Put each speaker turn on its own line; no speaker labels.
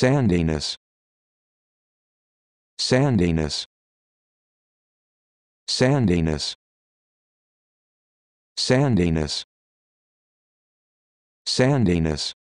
Sandiness. Sandiness. Sandiness. Sandiness. Sandiness.